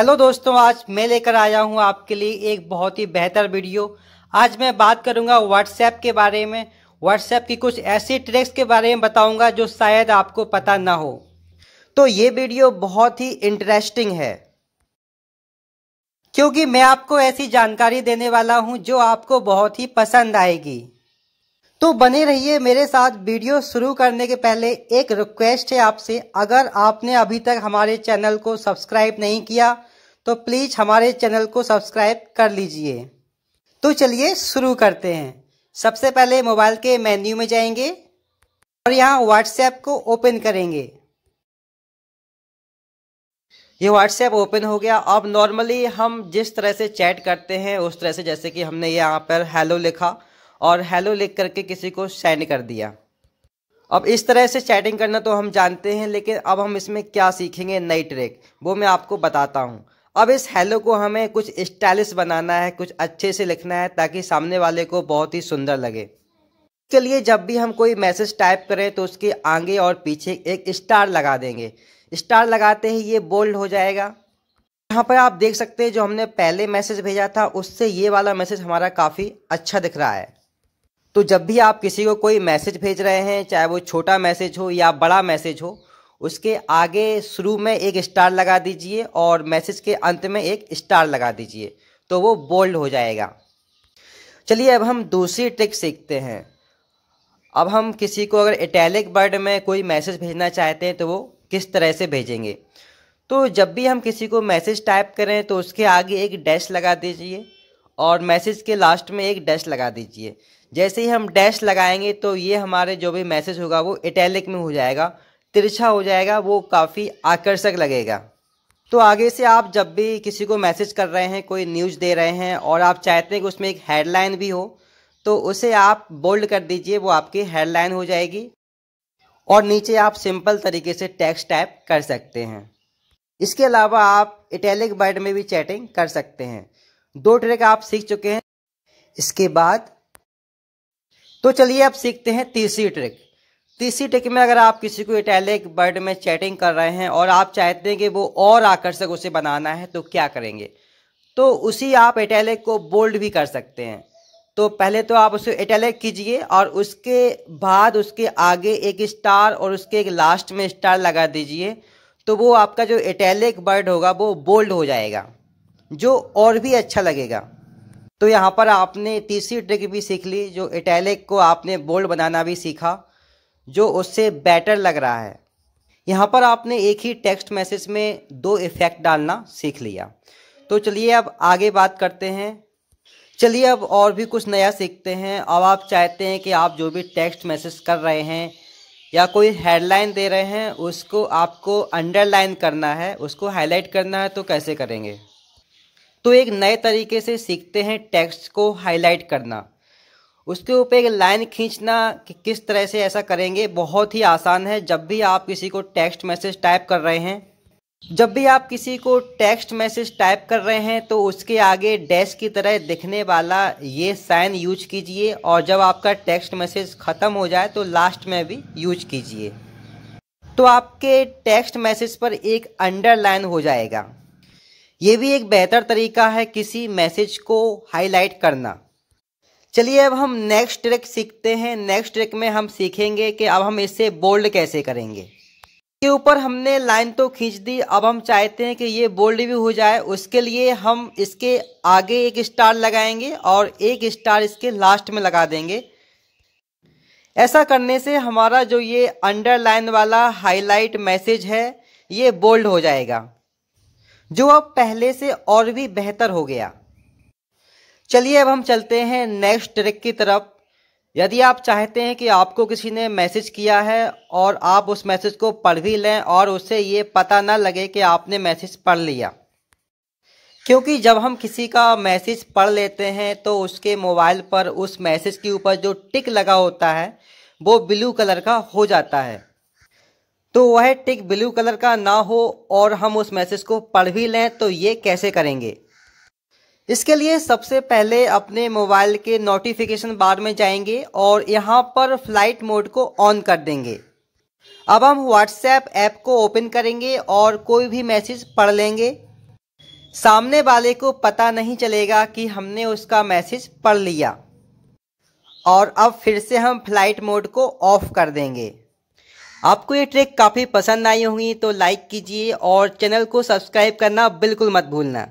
hello दोस्तों आज मैं लेकर आया हूं आपके लिए एक बहुत ही बेहतर वीडियो आज मैं बात करूंगा व्हाट्सएप के बारे में व्हाट्सएप की कुछ ऐसी ट्रिक्स के बारे में बताऊंगा जो शायद आपको पता ना हो तो ये वीडियो बहुत ही इंटरेस्टिंग है क्योंकि मैं आपको ऐसी जानकारी देने वाला हूं जो आपको बहुत ही पसंद आएगी तो बने रहिए मेरे साथ वीडियो शुरू करने के पहले एक रिक्वेस्ट है आपसे अगर आपने अभी तक हमारे चैनल को सब्सक्राइब नहीं किया तो प्लीज़ हमारे चैनल को सब्सक्राइब कर लीजिए तो चलिए शुरू करते हैं सबसे पहले मोबाइल के मेन्यू में जाएंगे और यहाँ व्हाट्सएप को ओपन करेंगे ये व्हाट्सएप ओपन हो गया अब नॉर्मली हम जिस तरह से चैट करते हैं उस तरह से जैसे कि हमने यहाँ पर हेलो लिखा और हेलो लिख करके किसी को सेंड कर दिया अब इस तरह से चैटिंग करना तो हम जानते हैं लेकिन अब हम इसमें क्या सीखेंगे नई ट्रिक वो मैं आपको बताता हूँ अब इस हेलो को हमें कुछ स्टाइलिश बनाना है कुछ अच्छे से लिखना है ताकि सामने वाले को बहुत ही सुंदर लगे इसके लिए जब भी हम कोई मैसेज टाइप करें तो उसके आगे और पीछे एक स्टार लगा देंगे स्टार लगाते ही ये बोल्ड हो जाएगा यहाँ पर आप देख सकते हैं जो हमने पहले मैसेज भेजा था उससे ये वाला मैसेज हमारा काफ़ी अच्छा दिख रहा है तो जब भी आप किसी को कोई मैसेज भेज रहे हैं चाहे वो छोटा मैसेज हो या बड़ा मैसेज हो उसके आगे शुरू में एक स्टार लगा दीजिए और मैसेज के अंत में एक स्टार लगा दीजिए तो वो बोल्ड हो जाएगा चलिए अब हम दूसरी ट्रिक सीखते हैं अब हम किसी को अगर इटैलिक वर्ड में कोई मैसेज भेजना चाहते हैं तो वो किस तरह से भेजेंगे तो जब भी हम किसी को मैसेज टाइप करें तो उसके आगे एक डैश लगा दीजिए और मैसेज के लास्ट में एक डैश लगा दीजिए जैसे ही हम डैश लगाएंगे तो ये हमारे जो भी मैसेज होगा वो इटैलिक में हो जाएगा तिरछा हो जाएगा वो काफ़ी आकर्षक लगेगा तो आगे से आप जब भी किसी को मैसेज कर रहे हैं कोई न्यूज़ दे रहे हैं और आप चाहते हैं कि उसमें एक हेडलाइन भी हो तो उसे आप बोल्ड कर दीजिए वो आपकी हेडलाइन हो जाएगी और नीचे आप सिंपल तरीके से टैक्स टाइप कर सकते हैं इसके अलावा आप इटैलिक वर्ड में भी चैटिंग कर सकते हैं दो ट्रिक आप सीख चुके हैं इसके बाद तो चलिए आप सीखते हैं तीसरी ट्रिक तीसरी ट्रिक में अगर आप किसी को इटैलिक वर्ड में चैटिंग कर रहे हैं और आप चाहते हैं कि वो और आकर्षक उसे बनाना है तो क्या करेंगे तो उसी आप इटैलिक को बोल्ड भी कर सकते हैं तो पहले तो आप उसे इटैलिक कीजिए और उसके बाद उसके आगे एक स्टार और उसके एक लास्ट में स्टार लगा दीजिए तो वो आपका जो इटैलिक वर्ड होगा वो बोल्ड हो जाएगा जो और भी अच्छा लगेगा तो यहाँ पर आपने तीसरी ट्रिक भी सीख ली जो इटैलिक को आपने बोल्ड बनाना भी सीखा जो उससे बेटर लग रहा है यहाँ पर आपने एक ही टेक्स्ट मैसेज में दो इफ़ेक्ट डालना सीख लिया तो चलिए अब आगे बात करते हैं चलिए अब और भी कुछ नया सीखते हैं अब आप चाहते हैं कि आप जो भी टेक्स्ट मैसेज कर रहे हैं या कोई हेडलाइन दे रहे हैं उसको आपको अंडरलाइन करना है उसको हाईलाइट करना है तो कैसे करेंगे तो एक नए तरीके से सीखते हैं टेक्स्ट को हाईलाइट करना उसके ऊपर एक लाइन खींचना कि किस तरह से ऐसा करेंगे बहुत ही आसान है जब भी आप किसी को टेक्स्ट मैसेज टाइप कर रहे हैं जब भी आप किसी को टेक्स्ट मैसेज टाइप कर रहे हैं तो उसके आगे डैश की तरह दिखने वाला ये साइन यूज कीजिए और जब आपका टेक्स्ट मैसेज ख़त्म हो जाए तो लास्ट में भी यूज कीजिए तो आपके टेक्स्ट मैसेज पर एक अंडरलाइन हो जाएगा ये भी एक बेहतर तरीका है किसी मैसेज को हाईलाइट करना चलिए अब हम नेक्स्ट ट्रिक सीखते हैं नेक्स्ट ट्रिक में हम सीखेंगे कि अब हम इसे बोल्ड कैसे करेंगे के ऊपर हमने लाइन तो खींच दी अब हम चाहते हैं कि ये बोल्ड भी हो जाए उसके लिए हम इसके आगे एक स्टार लगाएंगे और एक स्टार इसके लास्ट में लगा देंगे ऐसा करने से हमारा जो ये अंडरलाइन वाला हाईलाइट मैसेज है ये बोल्ड हो जाएगा जो अब पहले से और भी बेहतर हो गया चलिए अब हम चलते हैं नेक्स्ट ट्रिक की तरफ यदि आप चाहते हैं कि आपको किसी ने मैसेज किया है और आप उस मैसेज को पढ़ भी लें और उसे ये पता ना लगे कि आपने मैसेज पढ़ लिया क्योंकि जब हम किसी का मैसेज पढ़ लेते हैं तो उसके मोबाइल पर उस मैसेज के ऊपर जो टिक लगा होता है वो ब्लू कलर का हो जाता है तो वह टिक ब्लू कलर का ना हो और हम उस मैसेज को पढ़ भी लें तो ये कैसे करेंगे इसके लिए सबसे पहले अपने मोबाइल के नोटिफिकेशन बार में जाएंगे और यहाँ पर फ्लाइट मोड को ऑन कर देंगे अब हम व्हाट्सएप ऐप को ओपन करेंगे और कोई भी मैसेज पढ़ लेंगे सामने वाले को पता नहीं चलेगा कि हमने उसका मैसेज पढ़ लिया और अब फिर से हम फ्लाइट मोड को ऑफ कर देंगे आपको ये ट्रिक काफ़ी पसंद आई होगी तो लाइक कीजिए और चैनल को सब्सक्राइब करना बिल्कुल मत भूलना